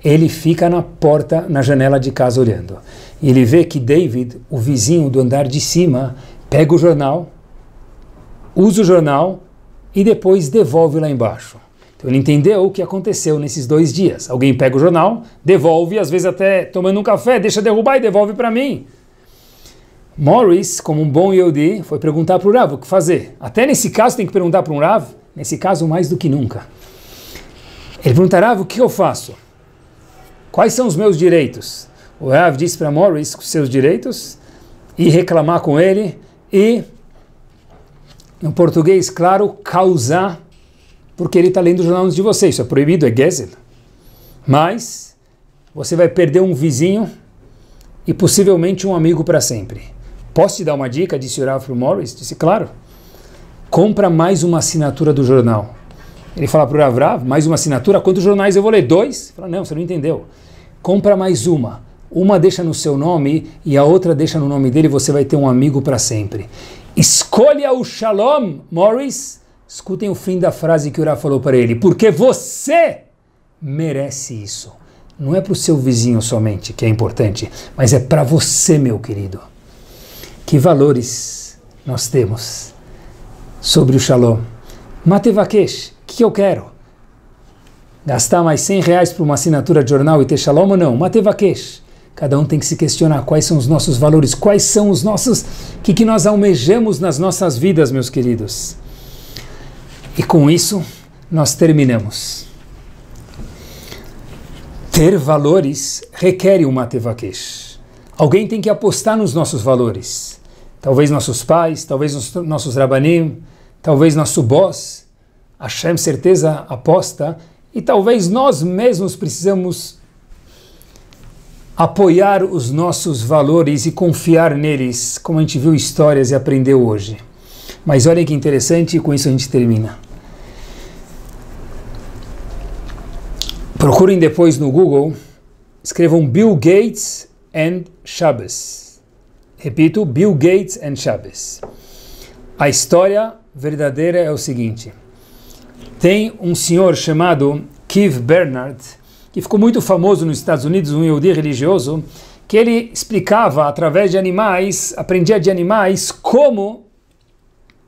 [SPEAKER 1] Ele fica na porta, na janela de casa olhando. E ele vê que David, o vizinho do andar de cima, pega o jornal, usa o jornal e depois devolve lá embaixo. Então ele entendeu o que aconteceu nesses dois dias. Alguém pega o jornal, devolve, às vezes até tomando um café, deixa derrubar e devolve para mim. Morris, como um bom Yehudi, foi perguntar para o Rav o que fazer. Até nesse caso tem que perguntar para um Rav, nesse caso mais do que nunca. Ele pergunta, Rav, o que eu faço? Quais são os meus direitos? O Rav disse para Morris os seus direitos e reclamar com ele e, em português, claro, causar porque ele está lendo o jornal antes de você. Isso é proibido, é Gezel. Mas você vai perder um vizinho e possivelmente um amigo para sempre. Posso te dar uma dica? Disse o Ralph Morris. Disse, claro. Compra mais uma assinatura do jornal. Ele fala para o Rav, mais uma assinatura? Quantos jornais eu vou ler? Dois? Fala, não, você não entendeu. Compra mais uma. Uma deixa no seu nome e a outra deixa no nome dele. Você vai ter um amigo para sempre. Escolha o Shalom, Morris, Escutem o fim da frase que Urá falou para ele: porque você merece isso. Não é para o seu vizinho somente que é importante, mas é para você, meu querido. Que valores nós temos sobre o Shalom? Matevakesh, o que eu quero? Gastar mais 100 reais para uma assinatura de jornal e ter Shalom ou não? Matevakesh. Cada um tem que se questionar quais são os nossos valores, quais são os nossos. O que, que nós almejamos nas nossas vidas, meus queridos? E com isso, nós terminamos. Ter valores requer uma tevaquesh. Alguém tem que apostar nos nossos valores. Talvez nossos pais, talvez nossos rabanim, talvez nosso boss. Hashem, certeza, aposta. E talvez nós mesmos precisamos apoiar os nossos valores e confiar neles, como a gente viu histórias e aprendeu hoje. Mas olhem que interessante, e com isso a gente termina. Procurem depois no Google, escrevam Bill Gates and Shabbos. Repito, Bill Gates and Shabbos. A história verdadeira é o seguinte: tem um senhor chamado Keith Bernard, que ficou muito famoso nos Estados Unidos, um Yodi religioso, que ele explicava através de animais, aprendia de animais, como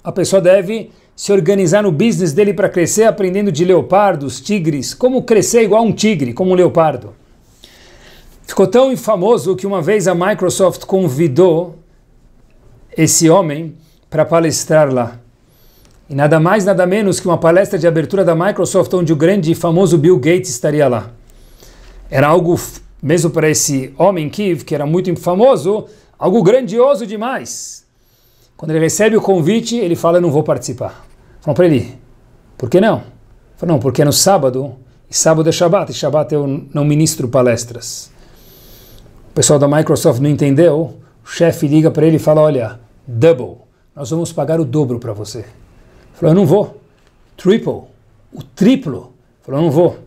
[SPEAKER 1] a pessoa deve se organizar no business dele para crescer aprendendo de leopardos, tigres, como crescer igual um tigre, como um leopardo. Ficou tão famoso que uma vez a Microsoft convidou esse homem para palestrar lá. E nada mais, nada menos que uma palestra de abertura da Microsoft, onde o grande e famoso Bill Gates estaria lá. Era algo, mesmo para esse homem que, que era muito famoso, algo grandioso demais. Quando ele recebe o convite, ele fala: Eu não vou participar. Falam para ele: Por que não? Fala, não, porque é no sábado, e sábado é Shabbat. e Shabbat eu não ministro palestras. O pessoal da Microsoft não entendeu, o chefe liga para ele e fala: Olha, double, nós vamos pagar o dobro para você. Falou: Eu não vou. Triple, o triplo. Falou: Eu não vou.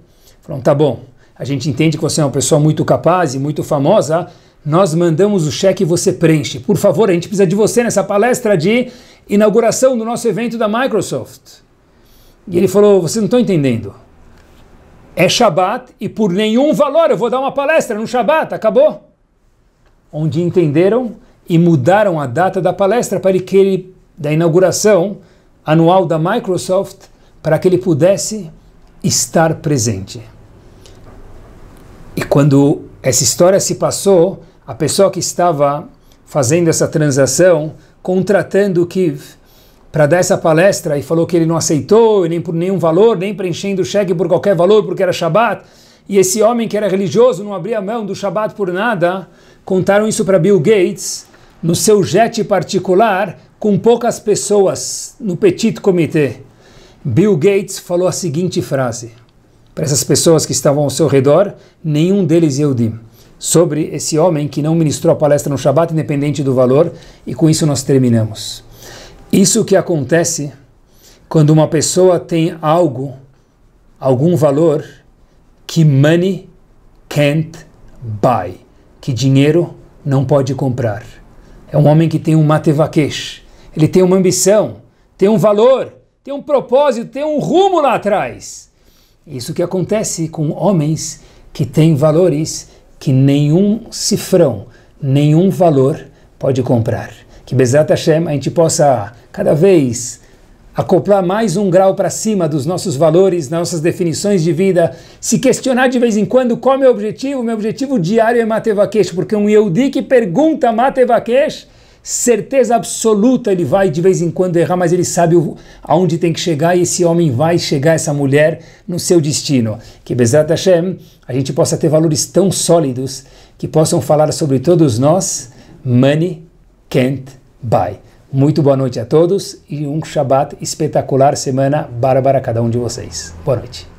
[SPEAKER 1] Falou: Tá bom, a gente entende que você é uma pessoa muito capaz e muito famosa nós mandamos o cheque e você preenche. Por favor, a gente precisa de você nessa palestra de inauguração do nosso evento da Microsoft. E ele falou: Vocês não estão entendendo. É Shabat e por nenhum valor eu vou dar uma palestra no Shabat, acabou. Onde entenderam e mudaram a data da palestra para que ele, da inauguração anual da Microsoft, para que ele pudesse estar presente. E quando essa história se passou, a pessoa que estava fazendo essa transação, contratando o Kiv para dar essa palestra e falou que ele não aceitou, nem por nenhum valor, nem preenchendo o cheque por qualquer valor, porque era Shabat, e esse homem que era religioso não abria mão do Shabat por nada, contaram isso para Bill Gates no seu jet particular com poucas pessoas no Petit Comitê. Bill Gates falou a seguinte frase para essas pessoas que estavam ao seu redor, nenhum deles Yehudim sobre esse homem que não ministrou a palestra no Shabat, independente do valor, e com isso nós terminamos. Isso que acontece quando uma pessoa tem algo, algum valor, que money can't buy, que dinheiro não pode comprar. É um homem que tem um matevaquesh, ele tem uma ambição, tem um valor, tem um propósito, tem um rumo lá atrás. Isso que acontece com homens que têm valores que nenhum cifrão, nenhum valor pode comprar. Que Bezat Hashem a gente possa cada vez acoplar mais um grau para cima dos nossos valores, das nossas definições de vida, se questionar de vez em quando qual é o meu objetivo, meu objetivo diário é Matevakesh, porque um Yehudi que pergunta Matevakesh, certeza absoluta, ele vai de vez em quando errar, mas ele sabe o, aonde tem que chegar e esse homem vai chegar, essa mulher, no seu destino. Que Bezerra Hashem, a gente possa ter valores tão sólidos que possam falar sobre todos nós, money can't buy. Muito boa noite a todos e um Shabbat espetacular semana bárbara a cada um de vocês. Boa noite.